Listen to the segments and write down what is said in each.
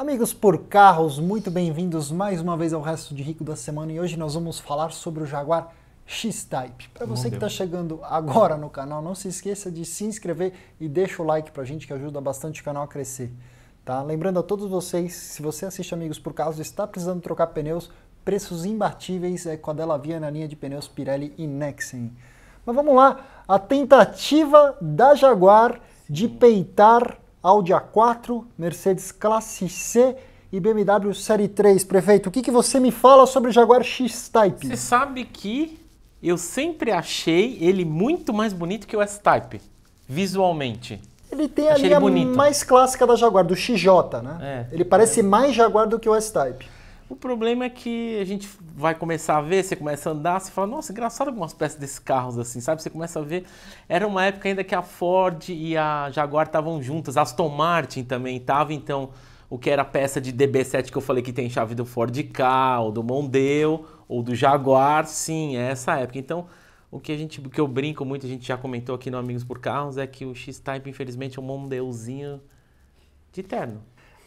Amigos por carros, muito bem-vindos mais uma vez ao Resto de Rico da Semana e hoje nós vamos falar sobre o Jaguar X-Type. Para você que está chegando agora no canal, não se esqueça de se inscrever e deixa o like para a gente que ajuda bastante o canal a crescer. Tá? Lembrando a todos vocês, se você assiste Amigos por Carros e está precisando trocar pneus, preços imbatíveis é com a Dela Via na linha de pneus Pirelli e Nexen. Mas vamos lá, a tentativa da Jaguar de peitar Audi A4, Mercedes Classe C e BMW Série 3. Prefeito, o que, que você me fala sobre o Jaguar X-Type? Você sabe que eu sempre achei ele muito mais bonito que o S-Type, visualmente. Ele tem achei a linha mais clássica da Jaguar, do XJ, né? É, ele parece mais Jaguar do que o S-Type. O problema é que a gente vai começar a ver, você começa a andar, você fala, nossa, engraçado algumas peças desses carros assim, sabe? Você começa a ver. Era uma época ainda que a Ford e a Jaguar estavam juntas, Aston Martin também estava, então o que era peça de DB7 que eu falei que tem chave do Ford K, ou do Mondeo, ou do Jaguar, sim, é essa época. Então, o que a gente, que eu brinco muito, a gente já comentou aqui no Amigos por Carros, é que o X-Type, infelizmente, é um Mondeuzinho de terno.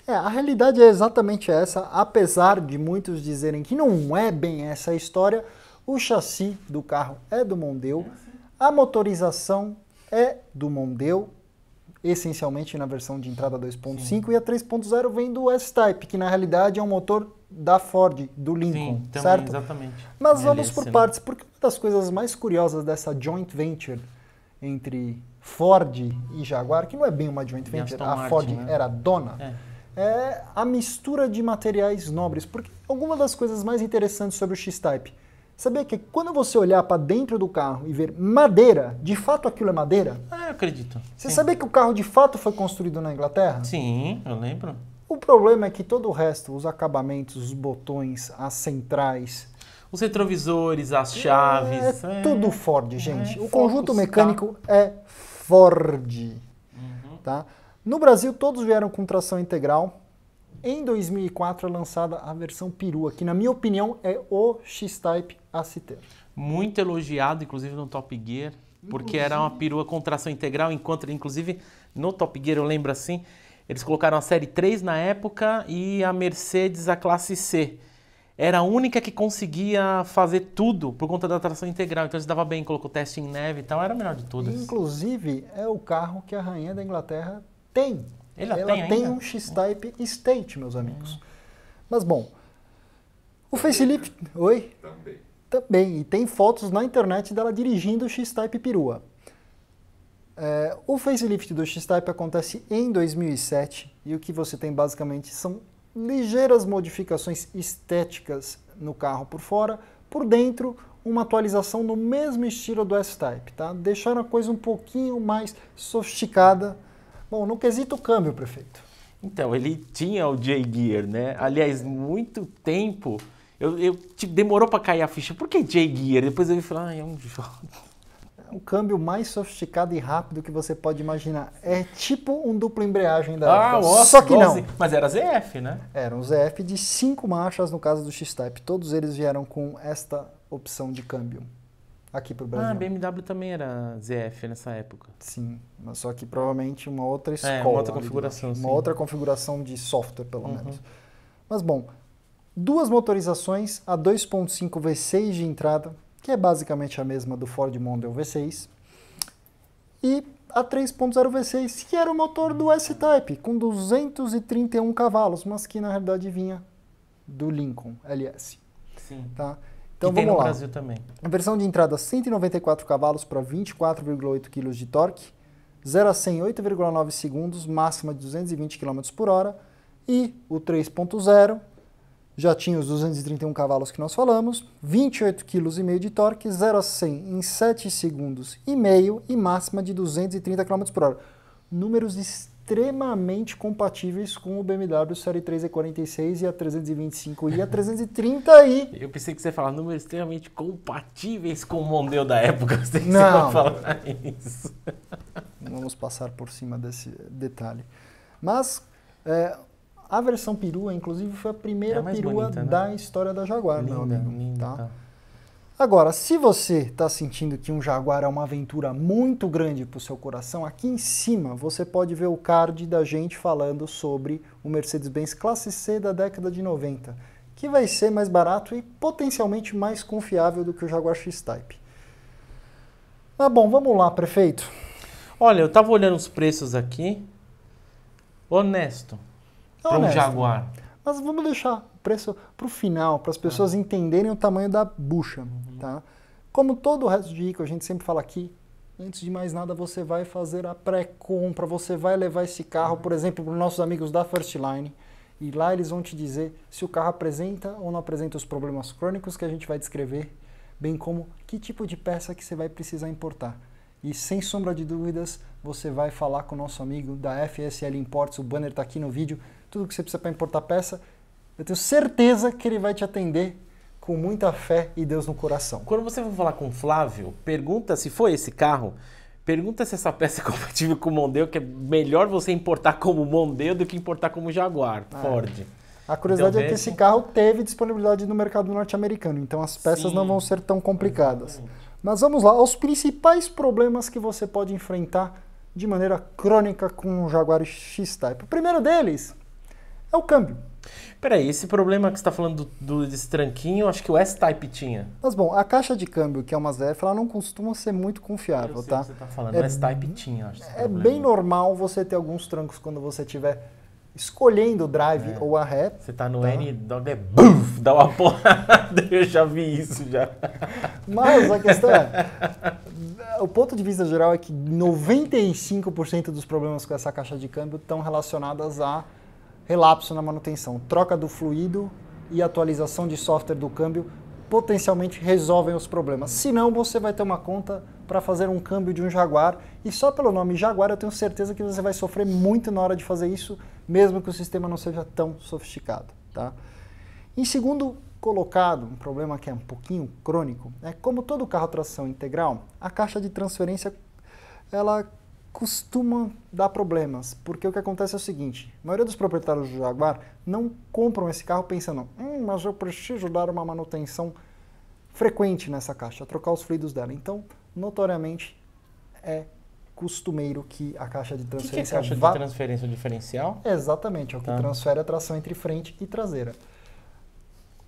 É, a realidade é exatamente essa, apesar de muitos dizerem que não é bem essa a história, o chassi do carro é do Mondeo, a motorização é do Mondeo, essencialmente na versão de entrada 2.5 e a 3.0 vem do S-Type, que na realidade é um motor da Ford, do Lincoln, Sim, também, certo? Exatamente. Mas é vamos é por né? partes, porque uma das coisas mais curiosas dessa joint venture entre Ford e Jaguar, que não é bem uma joint venture, a Ford né? era dona. É é a mistura de materiais nobres. Porque alguma das coisas mais interessantes sobre o X-Type, sabia que quando você olhar para dentro do carro e ver madeira, de fato aquilo é madeira? Ah, eu acredito. Você Sim. sabia que o carro de fato foi construído na Inglaterra? Sim, eu lembro. O problema é que todo o resto, os acabamentos, os botões, as centrais, os retrovisores, as chaves. É, é tudo é. Ford, gente. É, o conjunto tá? mecânico tá? é Ford. Uhum. Tá? No Brasil, todos vieram com tração integral. Em 2004 é lançada a versão perua, que na minha opinião é o X-Type ACT. Muito elogiado, inclusive no Top Gear, porque inclusive. era uma perua com tração integral, enquanto inclusive no Top Gear eu lembro assim, eles colocaram a série 3 na época e a Mercedes a classe C. Era a única que conseguia fazer tudo por conta da tração integral. Então eles dava bem, colocou teste em neve e tal, era o melhor de todas. Inclusive, é o carro que a rainha da Inglaterra tem. ela tem, tem um X-Type State, meus amigos. Mas bom, o facelift... Né? Oi? Também. Também. E tem fotos na internet dela dirigindo o X-Type perua. É, o facelift do X-Type acontece em 2007 e o que você tem basicamente são ligeiras modificações estéticas no carro por fora, por dentro uma atualização no mesmo estilo do S-Type, tá? Deixar a coisa um pouquinho mais sofisticada, Bom, no quesito câmbio, prefeito. Então, ele tinha o J-Gear, né? Aliás, muito tempo. Eu, eu tipo, demorou para cair a ficha. Por que J-Gear? Depois eu falei, ah, é um jogo. É um câmbio mais sofisticado e rápido que você pode imaginar. É tipo um duplo embreagem da ah, época, nossa, só que não. Mas era ZF, né? Era um ZF de cinco marchas, no caso do X-Type. Todos eles vieram com esta opção de câmbio aqui para o ah, Brasil. Ah, a BMW também era ZF nessa época. Sim, mas só que provavelmente uma outra escola. É, uma outra configuração. Uma sim. outra configuração de software, pelo uhum. menos. Mas bom, duas motorizações a 2.5 V6 de entrada, que é basicamente a mesma do Ford Mondeo V6, e a 3.0 V6, que era o motor do S-Type, com 231 cavalos, mas que na realidade vinha do Lincoln LS. Sim. Tá? Então e vamos tem no lá. Brasil também. A versão de entrada 194 cavalos para 24,8 kg de torque, 0 a 100 8,9 segundos, máxima de 220 km por hora e o 3.0 já tinha os 231 cavalos que nós falamos, 28,5 kg de torque, 0 a 100 em 7 segundos e meio e máxima de 230 km por hora. Números extremamente compatíveis com o BMW Série 3 E46 e a 325 e a 330 i Eu pensei que você ia falar números extremamente compatíveis com o Mondeo da época. Você não. falar isso. Vamos passar por cima desse detalhe. Mas é, a versão perua, inclusive, foi a primeira é perua bonita, né? da história da Jaguar, linda, meu amigo. Linda, tá? tá. Agora, se você está sentindo que um Jaguar é uma aventura muito grande para o seu coração, aqui em cima você pode ver o card da gente falando sobre o Mercedes-Benz Classe C da década de 90, que vai ser mais barato e potencialmente mais confiável do que o Jaguar X-Type. ah, bom, vamos lá, prefeito. Olha, eu estava olhando os preços aqui. Honesto. Para um Jaguar. Mas vamos deixar o preço para o final, para as pessoas ah. entenderem o tamanho da bucha. Uhum. Tá? Como todo o resto de ICO, a gente sempre fala aqui, antes de mais nada, você vai fazer a pré-compra, você vai levar esse carro, uhum. por exemplo, para os nossos amigos da First Line, e lá eles vão te dizer se o carro apresenta ou não apresenta os problemas crônicos que a gente vai descrever, bem como que tipo de peça que você vai precisar importar. E sem sombra de dúvidas, você vai falar com o nosso amigo da FSL Imports, o banner está aqui no vídeo, tudo que você precisa para importar peça. Eu tenho certeza que ele vai te atender com muita fé e Deus no coração. Quando você for falar com o Flávio, pergunta se foi esse carro. Pergunta se essa peça é compatível com o Mondeo, que é melhor você importar como Mondeo do que importar como Jaguar, ah, Ford. É. A curiosidade então, é que então, esse carro teve disponibilidade no mercado norte-americano, então as peças Sim. não vão ser tão complicadas. Mas vamos lá, aos principais problemas que você pode enfrentar de maneira crônica com o Jaguar X-Type. O primeiro deles é o câmbio. Peraí, esse problema que você está falando do, do, desse tranquinho, acho que o S-Type tinha. Mas bom, a caixa de câmbio, que é uma ZF, ela não costuma ser muito confiável, Eu tá? você está falando, é, o S-Type tinha, acho. É problema. bem normal você ter alguns trancos quando você tiver escolhendo o drive é. ou a ré. Você tá no tá? N, dá, é, buf, dá uma porrada, eu já vi isso já. Mas a questão é, o ponto de vista geral é que 95% dos problemas com essa caixa de câmbio estão relacionados a relapso na manutenção. Troca do fluido e atualização de software do câmbio potencialmente resolvem os problemas. Se não, você vai ter uma conta para fazer um câmbio de um Jaguar e só pelo nome Jaguar eu tenho certeza que você vai sofrer muito na hora de fazer isso, mesmo que o sistema não seja tão sofisticado, tá? Em segundo colocado, um problema que é um pouquinho crônico, é como todo carro tração integral, a caixa de transferência ela costuma dar problemas, porque o que acontece é o seguinte, a maioria dos proprietários do Jaguar não compram esse carro pensando, hum, mas eu preciso dar uma manutenção frequente nessa caixa, trocar os fluidos dela. Então, notoriamente, é costumeiro que a caixa de transferência... O que, que é caixa de transferência diferencial? Exatamente, é o que ah. transfere a tração entre frente e traseira.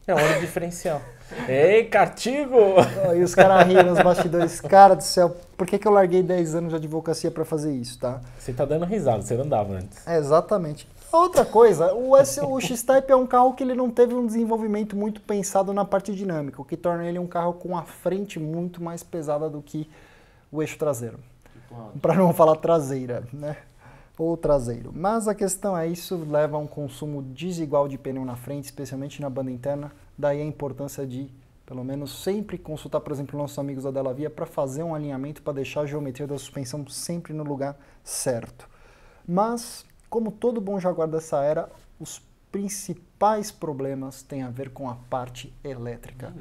É hora de diferencial. Ei, Cartigo! E os caras riram nos bastidores. Cara do céu, por que, que eu larguei 10 anos de advocacia para fazer isso, tá? Você tá dando risada, você não dava antes. É, exatamente. Outra coisa, o, o X-Type é um carro que ele não teve um desenvolvimento muito pensado na parte dinâmica, o que torna ele um carro com a frente muito mais pesada do que o eixo traseiro. Para não falar traseira, né? ou traseiro. Mas a questão é isso leva a um consumo desigual de pneu na frente, especialmente na banda interna, daí a importância de pelo menos sempre consultar, por exemplo, nossos amigos da Via para fazer um alinhamento para deixar a geometria da suspensão sempre no lugar certo. Mas, como todo bom Jaguar dessa era, os principais problemas têm a ver com a parte elétrica.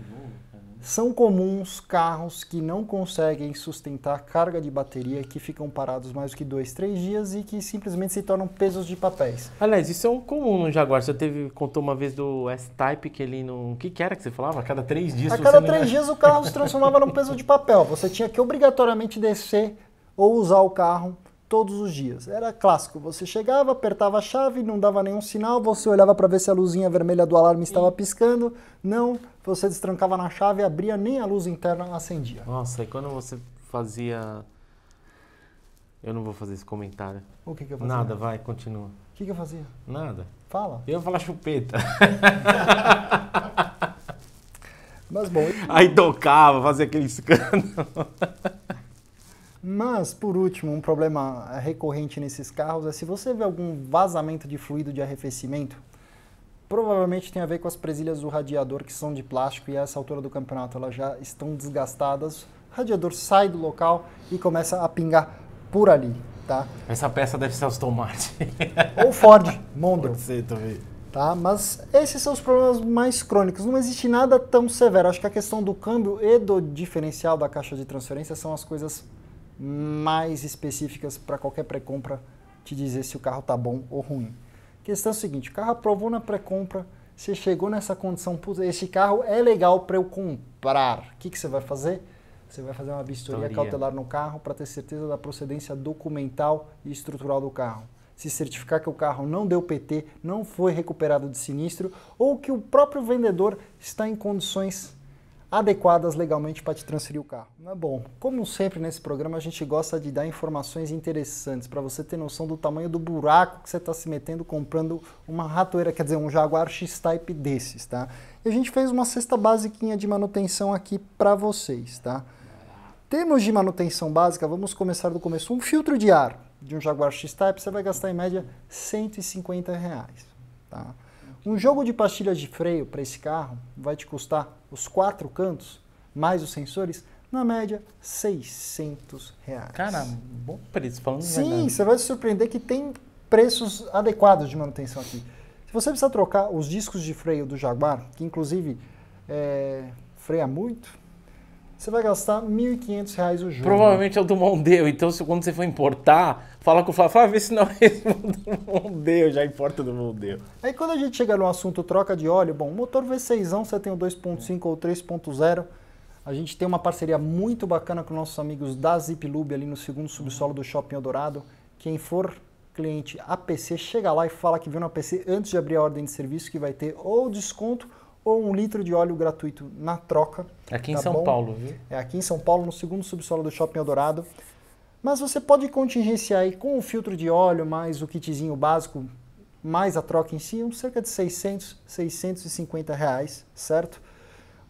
São comuns carros que não conseguem sustentar carga de bateria, que ficam parados mais do que dois, três dias e que simplesmente se tornam pesos de papéis. Aliás, isso é um comum no Jaguar. Você teve, contou uma vez do S-Type que ele não. O que, que, era que você falava? A cada três dias. A cada três não... dias o carro se transformava num peso de papel. Você tinha que obrigatoriamente descer ou usar o carro todos os dias. Era clássico. Você chegava, apertava a chave, não dava nenhum sinal, você olhava para ver se a luzinha vermelha do alarme estava piscando. Não, você destrancava na chave, abria, nem a luz interna acendia. Nossa, e quando você fazia. Eu não vou fazer esse comentário. O que, que eu fazia? Nada, vai, continua. O que, que eu fazia? Nada. Fala. Eu ia falar chupeta. Mas bom. Aí tocava, fazia aquele escândalo. Mas, por último, um problema recorrente nesses carros é se você vê algum vazamento de fluido de arrefecimento, provavelmente tem a ver com as presilhas do radiador que são de plástico e a essa altura do campeonato elas já estão desgastadas. O radiador sai do local e começa a pingar por ali, tá? Essa peça deve ser Aston Martin. Ou Ford, Mondeo. Pode ser também. Tá? Mas esses são os problemas mais crônicos. Não existe nada tão severo. Acho que a questão do câmbio e do diferencial da caixa de transferência são as coisas mais específicas para qualquer pré-compra te dizer se o carro está bom ou ruim. questão é seguinte, o carro aprovou na pré-compra, você chegou nessa condição, esse carro é legal para eu comprar. O que, que você vai fazer? Você vai fazer uma vistoria Toria. cautelar no carro para ter certeza da procedência documental e estrutural do carro. Se certificar que o carro não deu PT, não foi recuperado de sinistro ou que o próprio vendedor está em condições adequadas legalmente para te transferir o carro. Não é bom. Como sempre nesse programa, a gente gosta de dar informações interessantes para você ter noção do tamanho do buraco que você está se metendo comprando uma ratoeira, quer dizer, um Jaguar X-Type desses, tá? E a gente fez uma cesta basiquinha de manutenção aqui para vocês, tá? Temos de manutenção básica, vamos começar do começo. Um filtro de ar de um Jaguar X-Type, você vai gastar em média 150 reais, tá? Um jogo de pastilhas de freio para esse carro vai te custar os quatro cantos, mais os sensores, na média, 600 reais. Cara, bom preço, falando Sim, você vai se surpreender que tem preços adequados de manutenção aqui. Se você precisar trocar os discos de freio do Jaguar, que inclusive é, freia muito, você vai gastar R$ 1.500 o jogo. Provavelmente é o do Mondeo. Então, se, quando você for importar, fala com o Flávio, Fala, vê se não é o do Mondeo, já importa do Mondeo. Aí, quando a gente chega no assunto troca de óleo, bom, motor V6, você tem o 2.5 ou 3.0. A gente tem uma parceria muito bacana com nossos amigos da Ziplube ali no segundo subsolo do Shopping Eldorado. Quem for cliente APC, chega lá e fala que viu no APC antes de abrir a ordem de serviço, que vai ter ou desconto ou um litro de óleo gratuito na troca. Aqui em tá São bom? Paulo, viu? É aqui em São Paulo, no segundo subsolo do Shopping Eldorado. Mas você pode contingenciar aí com o filtro de óleo, mais o kitzinho básico, mais a troca em si, um cerca de 600, 650 reais, certo?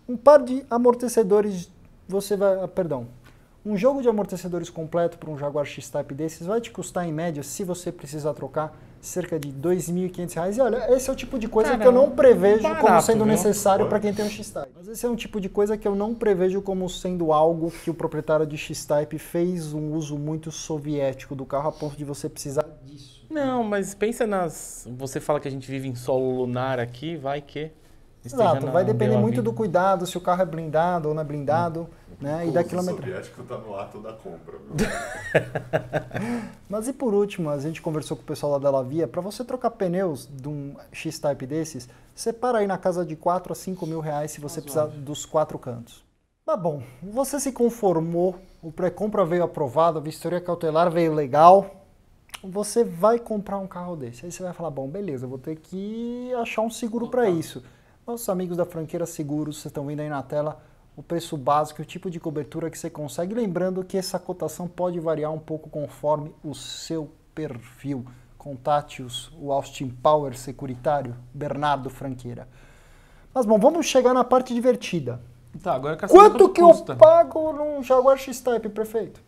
Um par de amortecedores, você vai... Ah, perdão. Um jogo de amortecedores completo para um Jaguar X-Type desses vai te custar, em média, se você precisar trocar, cerca de R$ 2.500. E olha, esse é o tipo de coisa Caramba, que eu não prevejo barato, como né? sendo necessário para quem tem um X-Type. Mas esse é um tipo de coisa que eu não prevejo como sendo algo que o proprietário de X-Type fez um uso muito soviético do carro a ponto de você precisar disso. Não, mas pensa nas. Você fala que a gente vive em solo lunar aqui, vai que. Exato, vai depender muito do cuidado, se o carro é blindado ou não é blindado. Hum. Né? E da quilometragem. O soviético está no ato da compra. Mas e por último, a gente conversou com o pessoal lá da Lavia, para você trocar pneus de um X-Type desses, separa aí na casa de 4 a 5 mil reais se você Mas precisar dos quatro cantos. Mas tá bom, você se conformou, o pré-compra veio aprovado, a vistoria cautelar veio legal, você vai comprar um carro desse. Aí você vai falar, bom, beleza, vou ter que achar um seguro para isso. Nossos amigos da Franqueira Seguros, vocês estão vendo aí na tela, o preço básico, o tipo de cobertura que você consegue. Lembrando que essa cotação pode variar um pouco conforme o seu perfil. contate o Austin Power securitário, Bernardo Franqueira. Mas bom, vamos chegar na parte divertida. Tá, agora quanto, quanto que custa? eu pago num Jaguar X-Type, prefeito?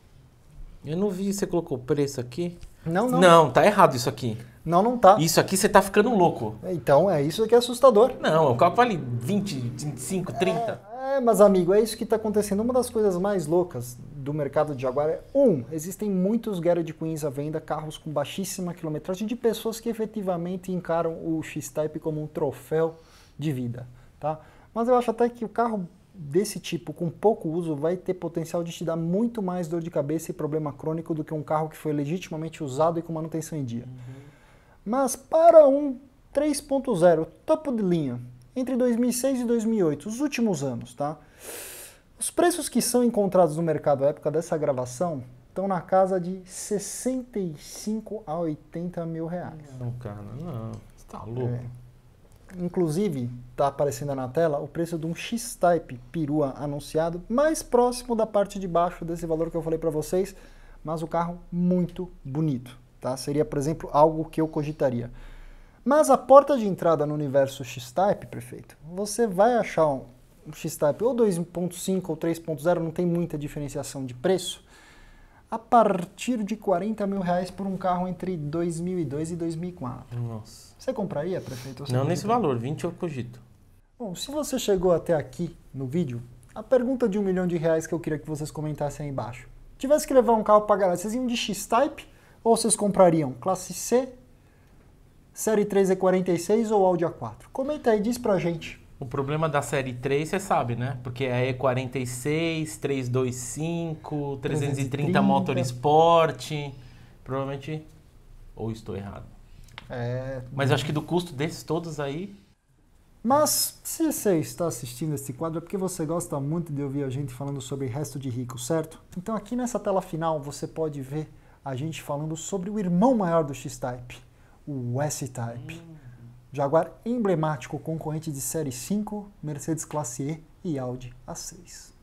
Eu não vi, você colocou o preço aqui? Não, não. Não, tá errado isso aqui. Não, não tá. Isso aqui você tá ficando louco. Então, é isso que é assustador. Não, o carro vale 20, 25, 30. É, é, mas amigo, é isso que está acontecendo. Uma das coisas mais loucas do mercado de Jaguar é, um, existem muitos garage queens à venda, carros com baixíssima quilometragem, de pessoas que efetivamente encaram o X-Type como um troféu de vida, tá? Mas eu acho até que o carro desse tipo, com pouco uso, vai ter potencial de te dar muito mais dor de cabeça e problema crônico do que um carro que foi legitimamente usado e com manutenção em dia. Uhum. Mas para um 3.0, topo de linha, entre 2006 e 2008, os últimos anos, tá? Os preços que são encontrados no mercado à época dessa gravação estão na casa de 65 a 80 mil reais. Não, cara, não. Você tá louco. É. Inclusive, tá aparecendo na tela o preço de um X-Type perua anunciado, mais próximo da parte de baixo desse valor que eu falei para vocês, mas o carro muito bonito, tá? Seria, por exemplo, algo que eu cogitaria. Mas a porta de entrada no universo X-Type, prefeito, você vai achar um X-Type ou 2.5 ou 3.0, não tem muita diferenciação de preço, a partir de 40 mil reais por um carro entre 2002 e 2004. Nossa. Você compraria, prefeito? Você não, nesse tem? valor, 20 eu cogito. Bom, se você chegou até aqui no vídeo, a pergunta de um milhão de reais que eu queria que vocês comentassem aí embaixo. Tivesse que levar um carro para garagem, vocês iam de X-Type ou vocês comprariam classe C Série 3 é 46 ou áudio A4? Comenta aí, diz pra gente. O problema da série 3, você sabe, né? Porque é E46, 325, 330, 330. Motorsport. Provavelmente. Ou estou errado. É... Mas acho que do custo desses todos aí. Mas se você está assistindo esse quadro é porque você gosta muito de ouvir a gente falando sobre resto de rico, certo? Então aqui nessa tela final você pode ver a gente falando sobre o irmão maior do X-Type, o S-Type. Hum. Jaguar emblemático concorrente de Série 5, Mercedes Classe E e Audi A6.